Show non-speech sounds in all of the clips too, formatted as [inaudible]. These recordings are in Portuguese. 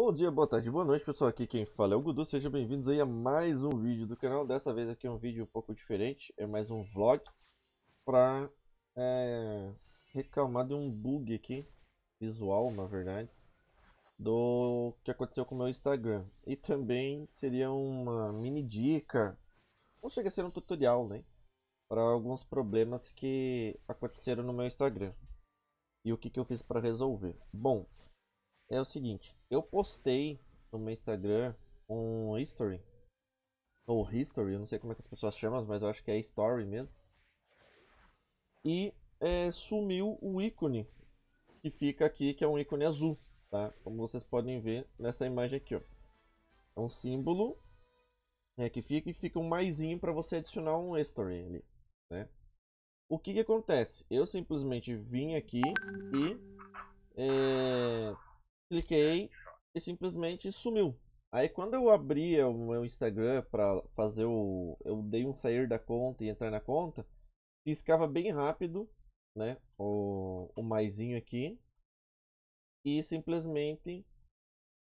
Bom dia, boa tarde, boa noite pessoal, aqui quem fala é o Gudu, sejam bem-vindos aí a mais um vídeo do canal, dessa vez aqui é um vídeo um pouco diferente, é mais um vlog para é, reclamar de um bug aqui, visual na verdade, do que aconteceu com o meu Instagram e também seria uma mini dica, não chega a ser um tutorial né, para alguns problemas que aconteceram no meu Instagram e o que, que eu fiz para resolver. Bom, é o seguinte, eu postei no meu Instagram um history, ou history, eu não sei como é que as pessoas chamam, mas eu acho que é story mesmo. E é, sumiu o ícone que fica aqui, que é um ícone azul, tá? Como vocês podem ver nessa imagem aqui, ó. É um símbolo né, que fica e fica um maisinho para você adicionar um history ali, né? O que que acontece? Eu simplesmente vim aqui e... É cliquei é, e simplesmente sumiu. Aí quando eu abri o meu Instagram para fazer o. Eu dei um sair da conta e entrar na conta, piscava bem rápido, né? O, o maisinho aqui. E simplesmente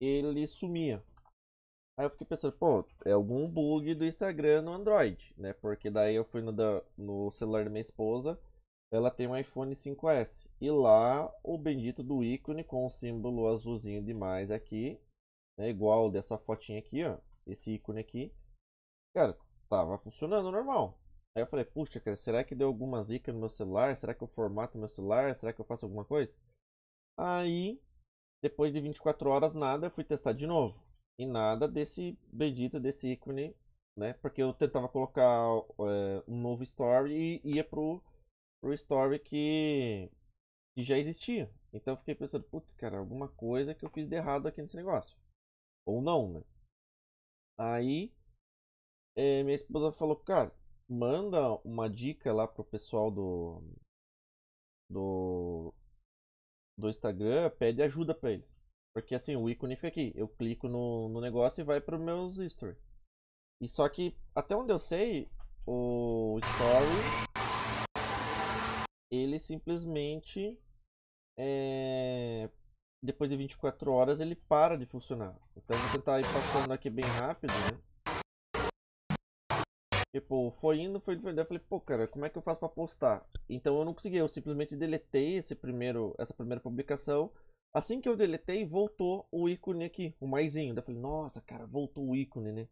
ele sumia. Aí eu fiquei pensando, pô, é algum bug do Instagram no Android, né? Porque daí eu fui no, da, no celular da minha esposa ela tem um iPhone 5S. E lá o bendito do ícone com o símbolo azulzinho demais aqui, né, igual dessa fotinha aqui, ó, esse ícone aqui, cara, tava funcionando normal. Aí eu falei, puxa, cara, será que deu alguma zica no meu celular? Será que eu formato meu celular? Será que eu faço alguma coisa? Aí, depois de 24 horas, nada, eu fui testar de novo. E nada desse bendito, desse ícone, né? Porque eu tentava colocar é, um novo story e ia pro pro story que, que já existia. Então eu fiquei pensando, putz, cara, alguma coisa que eu fiz de errado aqui nesse negócio. Ou não, né? Aí é, minha esposa falou, cara, manda uma dica lá pro pessoal do. do. do Instagram, pede ajuda pra eles. Porque assim, o ícone fica aqui. Eu clico no, no negócio e vai pro meus stories. E só que, até onde eu sei, o story ele simplesmente é, depois de 24 horas ele para de funcionar. Então vou tentar ir passando aqui bem rápido, né? Tipo, foi indo, foi indo, eu falei, pô, cara, como é que eu faço para postar? Então eu não consegui, eu simplesmente deletei esse primeiro, essa primeira publicação. Assim que eu deletei, voltou o ícone aqui, o maisinho. Daí eu falei, nossa, cara, voltou o ícone, né?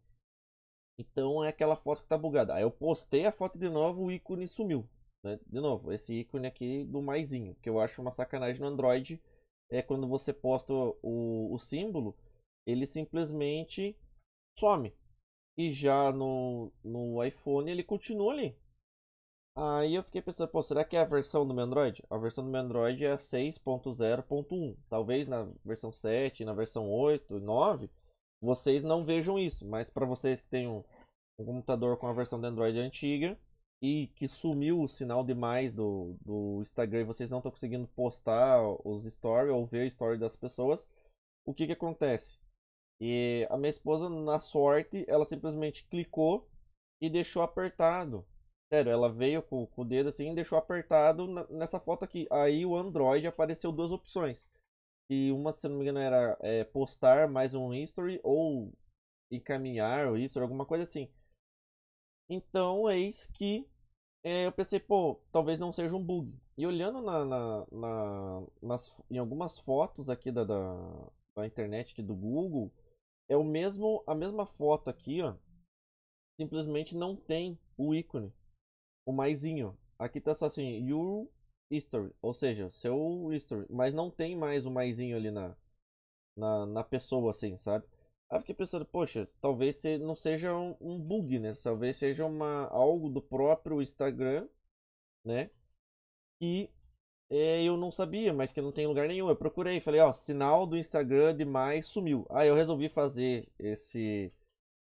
Então é aquela foto que tá bugada. Aí eu postei a foto de novo, o ícone sumiu. Né? De novo, esse ícone aqui do maisinho, que eu acho uma sacanagem no Android, é quando você posta o, o símbolo, ele simplesmente some. E já no, no iPhone ele continua ali. Aí eu fiquei pensando, pô, será que é a versão do meu Android? A versão do meu Android é a 6.0.1. Talvez na versão 7, na versão 8, 9, vocês não vejam isso. Mas para vocês que têm um, um computador com a versão do Android antiga, e que sumiu o sinal demais do, do Instagram e vocês não estão conseguindo postar os stories ou ver story das pessoas, o que que acontece? E a minha esposa, na sorte, ela simplesmente clicou e deixou apertado. Sério, ela veio com, com o dedo assim e deixou apertado nessa foto aqui. Aí o Android apareceu duas opções. E uma, se não me engano, era é, postar mais um history ou encaminhar o history, alguma coisa assim. Então, eis que é, eu pensei, pô, talvez não seja um bug. E olhando na, na, na nas, em algumas fotos aqui da, da, da internet do Google, é o mesmo a mesma foto aqui, ó. Simplesmente não tem o ícone, o maisinho. Aqui tá só assim, your history, ou seja, seu history, mas não tem mais o maisinho ali na, na, na pessoa, assim, sabe? Aí fiquei pensando, poxa, talvez não seja um, bug, né? Talvez seja uma, algo do próprio Instagram, né? Que é, eu não sabia, mas que não tem lugar nenhum. Eu procurei, falei, ó, sinal do Instagram demais sumiu. Aí eu resolvi fazer esse,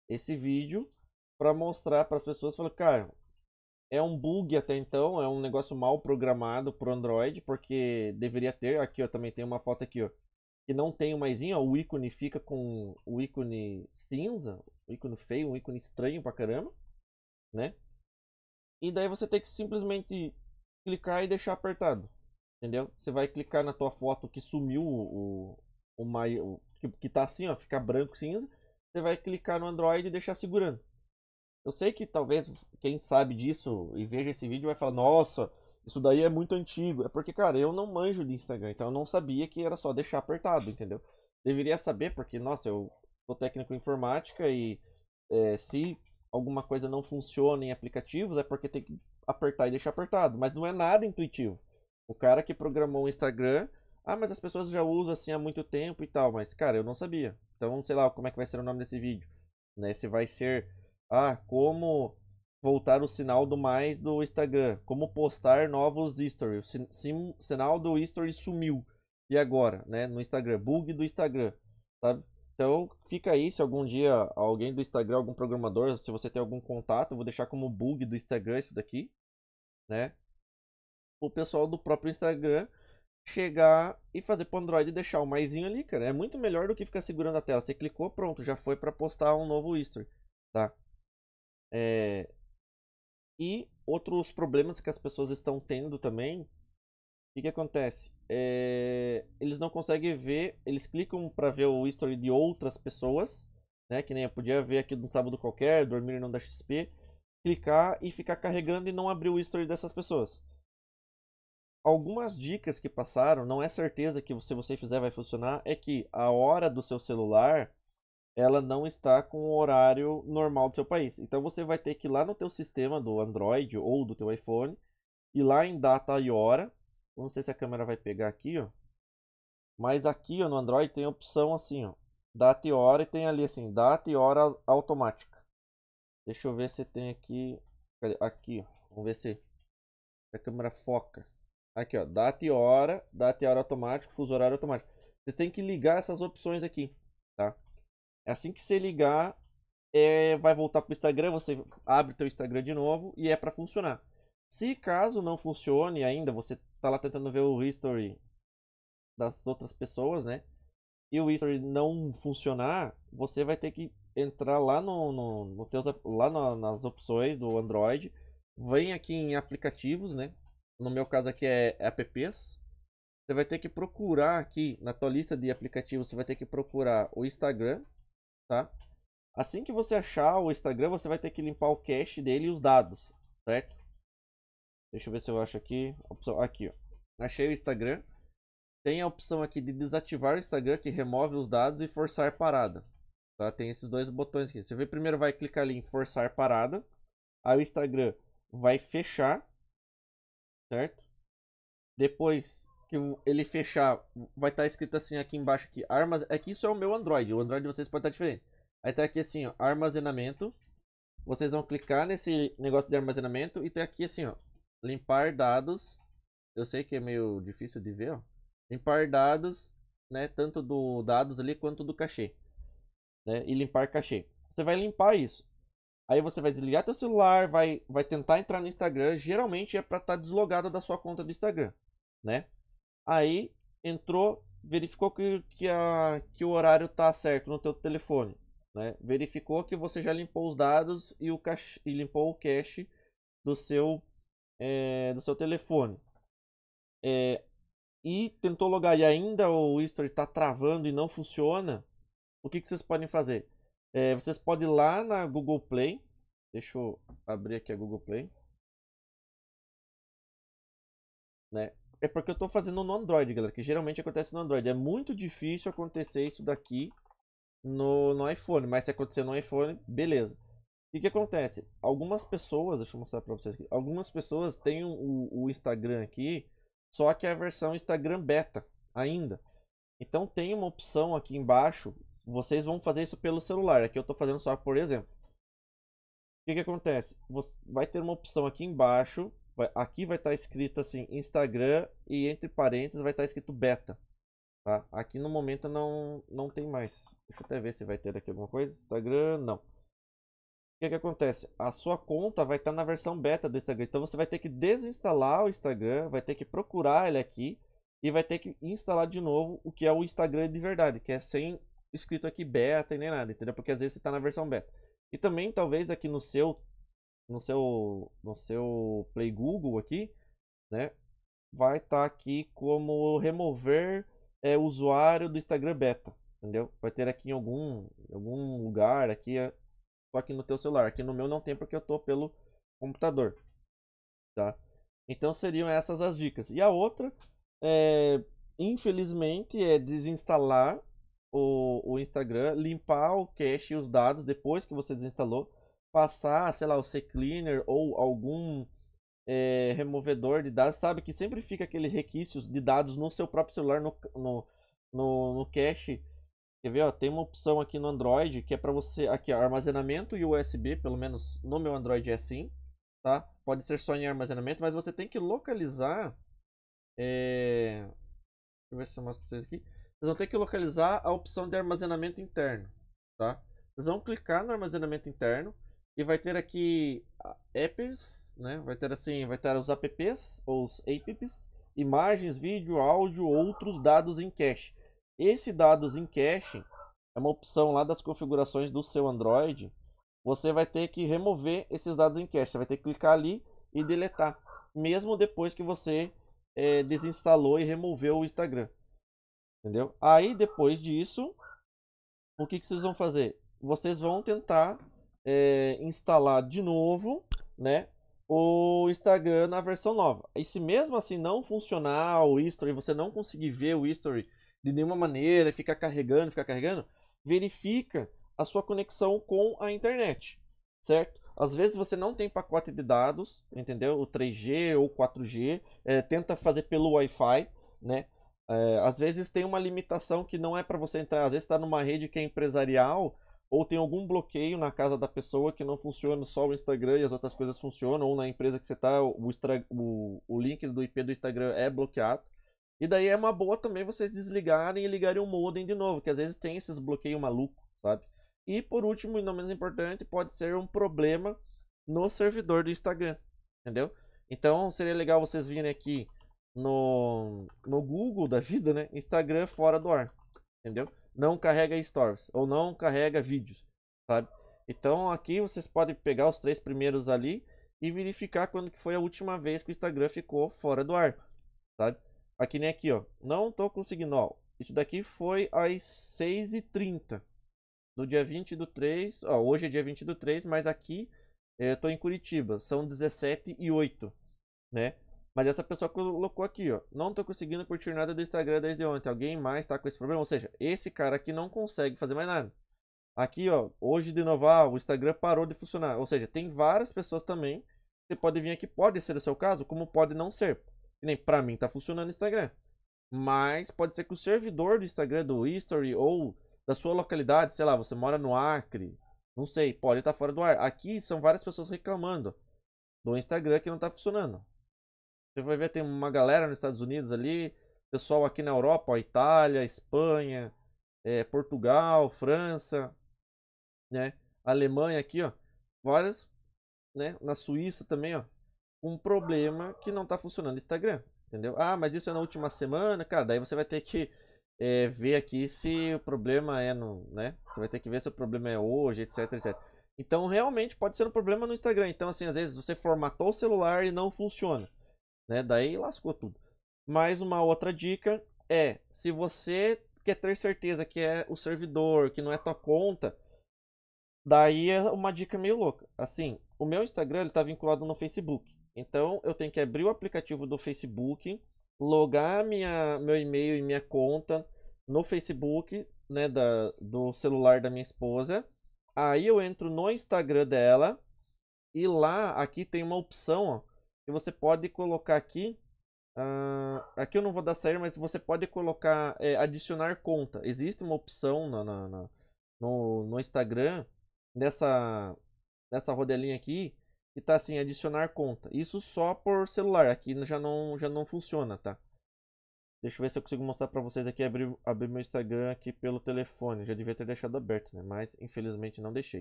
esse vídeo para mostrar para as pessoas, falei, cara, é um bug até então, é um negócio mal programado pro Android, porque deveria ter, aqui ó, também tem uma foto aqui, ó que não tem o maisinho, ó, o ícone fica com o ícone cinza, o ícone feio, um ícone estranho pra caramba, né? E daí você tem que simplesmente clicar e deixar apertado, entendeu? Você vai clicar na tua foto que sumiu o, o, mai, o que, que tá assim, ó, fica branco cinza, você vai clicar no Android e deixar segurando. Eu sei que talvez quem sabe disso e veja esse vídeo vai falar, nossa, isso daí é muito antigo. É porque, cara, eu não manjo de Instagram, então eu não sabia que era só deixar apertado, entendeu? Deveria saber, porque, nossa, eu sou técnico em informática e é, se alguma coisa não funciona em aplicativos é porque tem que apertar e deixar apertado. Mas não é nada intuitivo. O cara que programou o Instagram, ah, mas as pessoas já usam assim há muito tempo e tal. Mas, cara, eu não sabia. Então, sei lá como é que vai ser o nome desse vídeo. Né? Se vai ser, ah, como voltar o sinal do mais do Instagram. Como postar novos stories. O sinal do story sumiu. E agora, né? No Instagram. Bug do Instagram. Então fica aí, se algum dia alguém do Instagram, algum programador, se você tem algum contato, vou deixar como bug do Instagram isso daqui, né? O pessoal do próprio Instagram chegar e fazer pro Android e deixar o maisinho ali, cara. É muito melhor do que ficar segurando a tela. Você clicou, pronto, já foi para postar um novo history, tá? É, e outros problemas que as pessoas estão tendo também, o que, que acontece? É, eles não conseguem ver, eles clicam para ver o history de outras pessoas, né? Que nem eu podia ver aqui no sábado qualquer, dormir não da XP, clicar e ficar carregando e não abrir o history dessas pessoas. Algumas dicas que passaram, não é certeza que se você fizer vai funcionar, é que a hora do seu celular ela não está com o horário normal do seu país. Então você vai ter que ir lá no teu sistema do Android ou do teu iPhone, ir lá em data e hora. Não sei se a câmera vai pegar aqui, ó. Mas aqui ó, no Android tem a opção assim, ó, data e hora e tem ali assim, data e hora automática. Deixa eu ver se tem aqui, aqui, ó. vamos ver se a câmera foca. Aqui, ó, data e hora, data e hora automático, fuso horário automático. Você tem que ligar essas opções aqui. É assim que você ligar, é, vai voltar para o Instagram, você abre o teu Instagram de novo e é para funcionar. Se caso não funcione ainda, você tá lá tentando ver o history das outras pessoas, né? E o history não funcionar, você vai ter que entrar lá no, no, no teus, lá no, nas opções do Android, vem aqui em aplicativos, né? No meu caso aqui é apps. Você vai ter que procurar aqui na tua lista de aplicativos, você vai ter que procurar o Instagram tá? Assim que você achar o Instagram, você vai ter que limpar o cache dele e os dados, certo? Deixa eu ver se eu acho aqui. Opção, aqui, ó. Achei o Instagram. Tem a opção aqui de desativar o Instagram, que remove os dados, e forçar parada. Tá? Tem esses dois botões aqui. Você vê, primeiro vai clicar ali em forçar parada. Aí o Instagram vai fechar, certo? Depois que ele fechar, vai estar tá escrito assim aqui embaixo aqui, armas, é que isso é o meu Android, o Android de vocês pode estar tá diferente. Aí tá aqui assim, ó, armazenamento. Vocês vão clicar nesse negócio de armazenamento e tem tá aqui assim, ó, limpar dados. Eu sei que é meio difícil de ver, ó. Limpar dados, né, tanto do dados ali quanto do cachê. Né, e limpar cachê. Você vai limpar isso. Aí você vai desligar teu celular, vai, vai tentar entrar no Instagram. Geralmente é para estar tá deslogado da sua conta do Instagram, né? Aí entrou, verificou que, que, a, que o horário tá certo no teu telefone. Né? Verificou que você já limpou os dados e, o cache, e limpou o cache do seu, é, do seu telefone. É, e tentou logar e ainda o history está travando e não funciona, o que, que vocês podem fazer? É, vocês podem ir lá na Google Play. Deixa eu abrir aqui a Google Play. Né? é porque eu estou fazendo no Android, galera, que geralmente acontece no Android. É muito difícil acontecer isso daqui no, no iPhone, mas se acontecer no iPhone, beleza. O que, acontece? Algumas pessoas, deixa eu mostrar para vocês aqui, algumas pessoas têm o, o Instagram aqui, só que é a versão Instagram beta ainda. Então tem uma opção aqui embaixo, vocês vão fazer isso pelo celular, aqui eu estou fazendo só por exemplo. O que, que acontece? vai ter uma opção aqui embaixo Vai, aqui vai estar tá escrito assim, Instagram e entre parênteses vai estar tá escrito beta. Tá? Aqui no momento não, não tem mais. Deixa eu até ver se vai ter aqui alguma coisa. Instagram, não. O que, que acontece? A sua conta vai estar tá na versão beta do Instagram. Então você vai ter que desinstalar o Instagram, vai ter que procurar ele aqui e vai ter que instalar de novo o que é o Instagram de verdade, que é sem escrito aqui beta e nem nada, entendeu? Porque às vezes você está na versão beta. E também, talvez aqui no seu no seu, no seu Play Google aqui, né? Vai estar tá aqui como remover é, usuário do Instagram Beta, entendeu? Vai ter aqui em algum, algum lugar aqui, só é, aqui no teu celular. Aqui no meu não tem porque eu tô pelo computador, tá? Então seriam essas as dicas. E a outra é, infelizmente, é desinstalar o, o Instagram, limpar o cache e os dados depois que você desinstalou passar, sei lá, o C-Cleaner ou algum é, removedor de dados, sabe que sempre fica aqueles requisitos de dados no seu próprio celular, no, no, no, no cache. Quer ver, ó, tem uma opção aqui no Android que é para você, aqui, ó, armazenamento USB, pelo menos no meu Android é assim, tá? Pode ser só em armazenamento, mas você tem que localizar, é... deixa eu ver se eu mostro pra vocês aqui. Vocês vão ter que localizar a opção de armazenamento interno, tá? Vocês vão clicar no armazenamento interno, e vai ter aqui ah, apps, né? Vai ter assim, vai ter os apps ou os apps, imagens, vídeo, áudio, outros dados em cache. Esse dados em cache é uma opção lá das configurações do seu Android. Você vai ter que remover esses dados em cache. Você vai ter que clicar ali e deletar, mesmo depois que você é, desinstalou e removeu o Instagram. Entendeu? Aí depois disso, o que, que vocês vão fazer? Vocês vão tentar é, instalar de novo, né? O Instagram na versão nova. E se mesmo assim não funcionar o history, você não conseguir ver o history de nenhuma maneira, ficar carregando, ficar carregando, verifica a sua conexão com a internet, certo? Às vezes você não tem pacote de dados, entendeu? O 3G ou 4G, é, eh, tenta fazer pelo Wi-Fi, né? É, às vezes tem uma limitação que não é para você entrar, às vezes está numa rede que é empresarial, ou tem algum bloqueio na casa da pessoa que não funciona só o Instagram e as outras coisas funcionam, ou na empresa que você está, o, o, o link do IP do Instagram é bloqueado. E daí é uma boa também vocês desligarem e ligarem o modem de novo, que às vezes tem esses bloqueios maluco, sabe? E por último, e não menos importante, pode ser um problema no servidor do Instagram, entendeu? Então seria legal vocês virem aqui no, no Google da vida, né? Instagram fora do ar, entendeu? não carrega stories ou não carrega vídeos, sabe? Então aqui vocês podem pegar os três primeiros ali e verificar quando que foi a última vez que o Instagram ficou fora do ar, sabe? Aqui nem aqui, ó. Não tô conseguindo, ó. Isso daqui foi às 6h30 do dia 20 do 3. Ó, hoje é dia 20 do 3, mas aqui eh, eu tô em Curitiba. São 17 h 08 né? Mas essa pessoa colocou aqui, ó. Não tô conseguindo curtir nada do Instagram desde ontem. Alguém mais tá com esse problema? Ou seja, esse cara aqui não consegue fazer mais nada. Aqui, ó. Hoje de novo, ah, o Instagram parou de funcionar. Ou seja, tem várias pessoas também. Você pode vir aqui, pode ser o seu caso, como pode não ser. Que nem pra mim tá funcionando o Instagram. Mas pode ser que o servidor do Instagram, do History ou da sua localidade, sei lá, você mora no Acre. Não sei, pode estar tá fora do ar. Aqui são várias pessoas reclamando do Instagram que não tá funcionando. Você vai ver, tem uma galera nos Estados Unidos ali, pessoal aqui na Europa, ó, Itália, Espanha, é, Portugal, França, né? Alemanha aqui, ó. Várias, né? Na Suíça também, ó. Um problema que não tá funcionando o Instagram, entendeu? Ah, mas isso é na última semana, cara. Daí você vai ter que é, ver aqui se o problema é no, né? Você vai ter que ver se o problema é hoje, etc, etc. Então, realmente pode ser um problema no Instagram. Então, assim, às vezes você formatou o celular e não funciona. Né? Daí lascou tudo. Mais uma outra dica é, se você quer ter certeza que é o servidor, que não é tua conta, daí é uma dica meio louca. Assim, o meu Instagram está vinculado no Facebook. Então eu tenho que abrir o aplicativo do Facebook, logar minha, meu e-mail e minha conta no Facebook, né, da, do celular da minha esposa. Aí eu entro no Instagram dela e lá aqui tem uma opção, ó, e você pode colocar aqui. Uh, aqui eu não vou dar sair, mas você pode colocar. É, adicionar conta. Existe uma opção na, na, na no, no Instagram, nessa, nessa rodelinha aqui, que tá assim: adicionar conta. Isso só por celular. Aqui já não, já não funciona, tá? Deixa eu ver se eu consigo mostrar para vocês aqui, abrir, abrir meu Instagram aqui pelo telefone. Já devia ter deixado aberto, né? Mas, infelizmente, não deixei.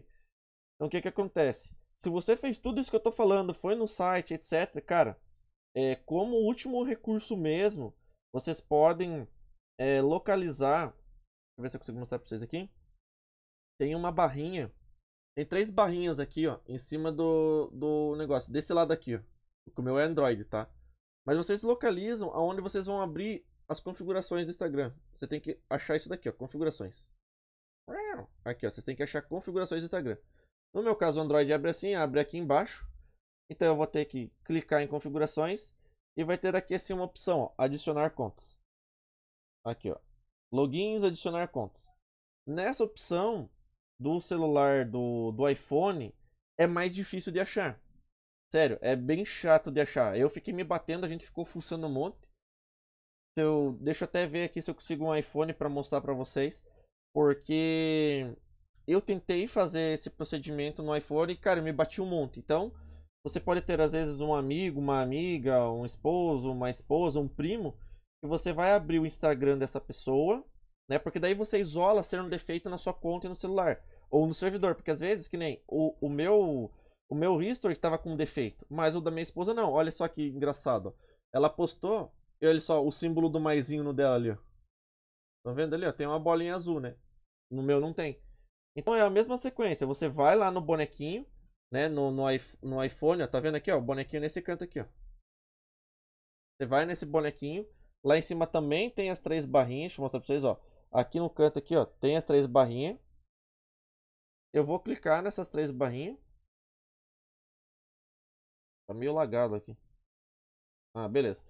Então, o que que acontece? Se você fez tudo isso que eu tô falando, foi no site, etc., cara, é, como último recurso mesmo, vocês podem é, localizar. Deixa eu ver se eu consigo mostrar pra vocês aqui. Tem uma barrinha. Tem três barrinhas aqui, ó, em cima do, do negócio. Desse lado aqui, ó. O meu é Android, tá? Mas vocês localizam aonde vocês vão abrir as configurações do Instagram. Você tem que achar isso daqui, ó, configurações. Aqui, ó, vocês têm que achar configurações do Instagram. No meu caso, o Android abre assim, abre aqui embaixo. Então eu vou ter que clicar em configurações e vai ter aqui assim uma opção, ó, adicionar contas. Aqui, ó, logins, adicionar contas. Nessa opção do celular do, do iPhone é mais difícil de achar. Sério, é bem chato de achar. Eu fiquei me batendo, a gente ficou fuçando um monte. Eu, deixa eu até ver aqui se eu consigo um iPhone para mostrar para vocês, porque eu tentei fazer esse procedimento no iPhone e, cara, eu me bati um monte. Então, você pode ter, às vezes, um amigo, uma amiga, um esposo, uma esposa, um primo, que você vai abrir o Instagram dessa pessoa, né? Porque daí você isola ser um defeito na sua conta e no celular. Ou no servidor, porque às vezes, que nem o, o meu o meu history estava com defeito, mas o da minha esposa não. Olha só que engraçado. Ela postou, olha só, o símbolo do maisinho no dela ali, ó. Tá vendo ali, ó? Tem uma bolinha azul, né? No meu não tem. Então é a mesma sequência. Você vai lá no bonequinho, né? No, no, iPhone, ó, tá vendo aqui, ó? O bonequinho nesse canto aqui, ó. Você vai nesse bonequinho. Lá em cima também tem as três barrinhas. Deixa eu mostrar pra vocês, ó. Aqui no canto aqui, ó, tem as três barrinhas. Eu vou clicar nessas três barrinhas. Tá meio lagado aqui. Ah, beleza.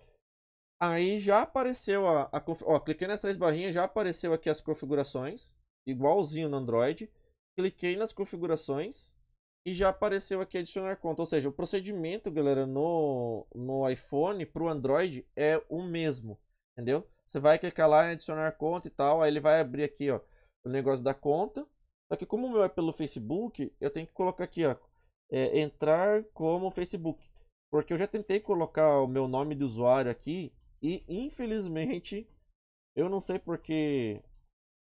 Aí já apareceu a, a ó, cliquei nas três barrinhas, já apareceu aqui as configurações igualzinho no Android. Cliquei nas configurações e já apareceu aqui adicionar conta. Ou seja, o procedimento, galera, no, no iPhone para o Android é o mesmo, entendeu? Você vai clicar lá em adicionar conta e tal, aí ele vai abrir aqui, ó, o negócio da conta. Só que como o meu é pelo Facebook, eu tenho que colocar aqui, ó, é, entrar como Facebook. Porque eu já tentei colocar o meu nome de usuário aqui e, infelizmente, eu não sei porque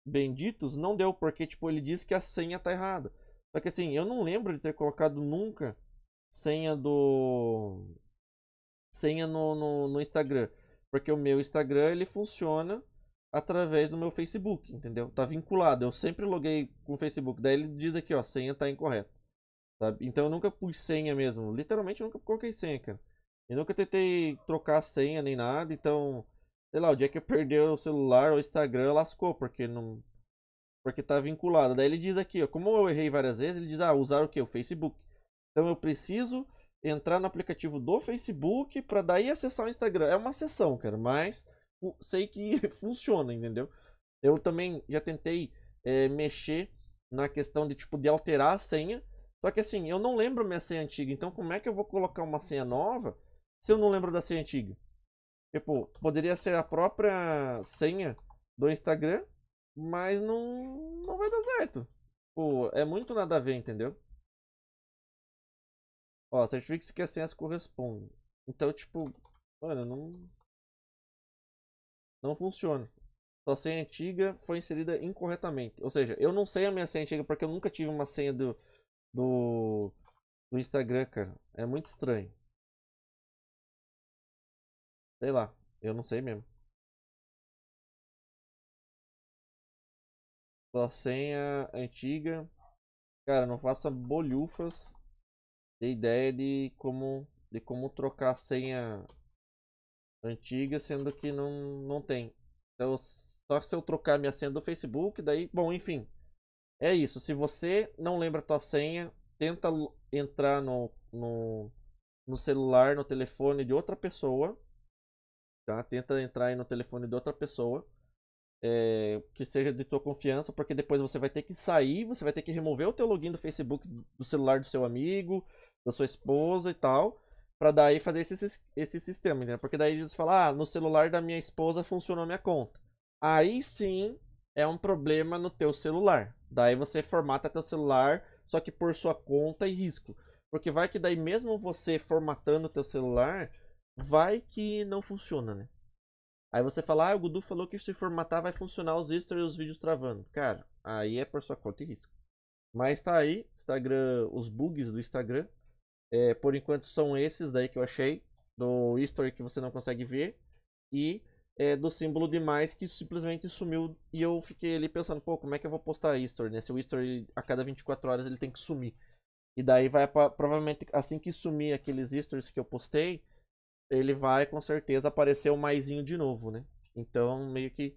benditos, não deu, porque tipo, ele disse que a senha tá errada. Só que assim, eu não lembro de ter colocado nunca senha do. senha no, no, no Instagram. Porque o meu Instagram ele funciona através do meu Facebook, entendeu? Tá vinculado. Eu sempre loguei com o Facebook. Daí ele diz aqui, ó, a senha tá incorreta. Sabe? Então eu nunca pus senha mesmo. Literalmente eu nunca coloquei senha, cara. Eu nunca tentei trocar senha nem nada, então sei lá, o dia que eu perdeu o celular ou o Instagram, lascou, porque não. Porque tá vinculado. Daí ele diz aqui, ó, como eu errei várias vezes, ele diz, ah, usar o que? O Facebook. Então eu preciso entrar no aplicativo do Facebook para daí acessar o Instagram. É uma sessão, cara, mas sei que [laughs] funciona, entendeu? Eu também já tentei é, mexer na questão de tipo de alterar a senha. Só que assim, eu não lembro minha senha antiga, então como é que eu vou colocar uma senha nova se eu não lembro da senha antiga? Tipo, poderia ser a própria senha do Instagram, mas não, não vai dar certo. Tipo, é muito nada a ver, entendeu? Ó, certifique-se que as senhas correspondem. Então, tipo, mano, não. Não funciona. Sua senha antiga foi inserida incorretamente. Ou seja, eu não sei a minha senha antiga porque eu nunca tive uma senha do, do, do Instagram, cara. É muito estranho. Sei lá, eu não sei mesmo. Sua senha antiga. Cara, não faça bolhufas de ideia de como, de como trocar a senha antiga, sendo que não, não tem. Então, só se eu trocar minha senha do Facebook, daí, bom, enfim. É isso. Se você não lembra a tua senha, tenta entrar no, no, no celular, no telefone de outra pessoa Tá? Tenta entrar aí no telefone de outra pessoa. É, que seja de tua confiança, porque depois você vai ter que sair, você vai ter que remover o teu login do Facebook do celular do seu amigo, da sua esposa e tal, para daí fazer esse, esse sistema, entendeu? Porque daí eles falam, ah, no celular da minha esposa funcionou minha conta. Aí sim é um problema no teu celular. Daí você formata teu celular, só que por sua conta e risco. Porque vai que daí mesmo você formatando teu celular, vai que não funciona, né? Aí você fala, ah, o Gudu falou que se formatar vai funcionar os extras e os vídeos travando. Cara, aí é por sua conta e risco. Mas tá aí, Instagram, os bugs do Instagram. É, por enquanto são esses daí que eu achei. Do history que você não consegue ver. E é, do símbolo de mais que simplesmente sumiu. E eu fiquei ali pensando, pô, como é que eu vou postar history, né? Se o history a cada 24 horas ele tem que sumir. E daí vai, provavelmente, assim que sumir aqueles stories que eu postei, ele vai com certeza aparecer o maisinho de novo, né? Então, meio que.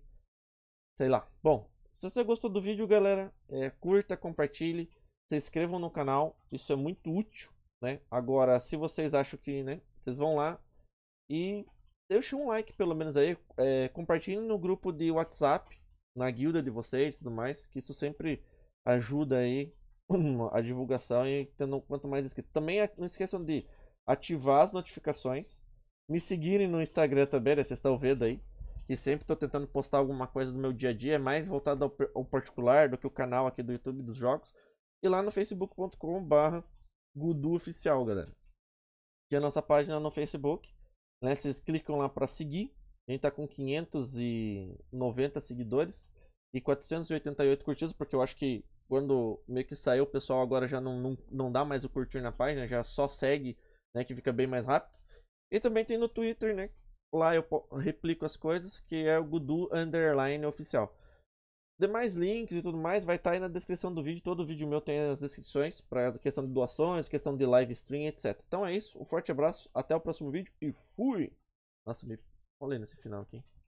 Sei lá. Bom, se você gostou do vídeo, galera, é, curta, compartilhe, se inscrevam no canal, isso é muito útil, né? Agora, se vocês acham que, né, vocês vão lá e deixe um like pelo menos aí, é, compartilhe no grupo de WhatsApp, na guilda de vocês e tudo mais, que isso sempre ajuda aí [clears throat] a divulgação e tendo quanto mais inscritos. Também não esqueçam de ativar as notificações me seguirem no Instagram também, né? Vocês estão vendo aí. Que sempre estou tentando postar alguma coisa do meu dia a dia. É mais voltado ao, ao particular do que o canal aqui do YouTube dos jogos. E lá no facebook.com.br Gudu Oficial, galera. Que é a nossa página no Facebook. Né? Vocês clicam lá para seguir. A gente está com 590 seguidores e 488 curtidos, porque eu acho que quando meio que saiu, o pessoal agora já não, não, não dá mais o curtir na página, já só segue, né? Que fica bem mais rápido. E também tem no Twitter, né? Lá eu replico as coisas, que é o Gudu Underline Oficial. Demais links e tudo mais vai estar tá aí na descrição do vídeo. Todo vídeo meu tem as descrições para questão de doações, questão de live stream, etc. Então é isso. Um forte abraço, até o próximo vídeo e fui! Nossa, me falei nesse final aqui.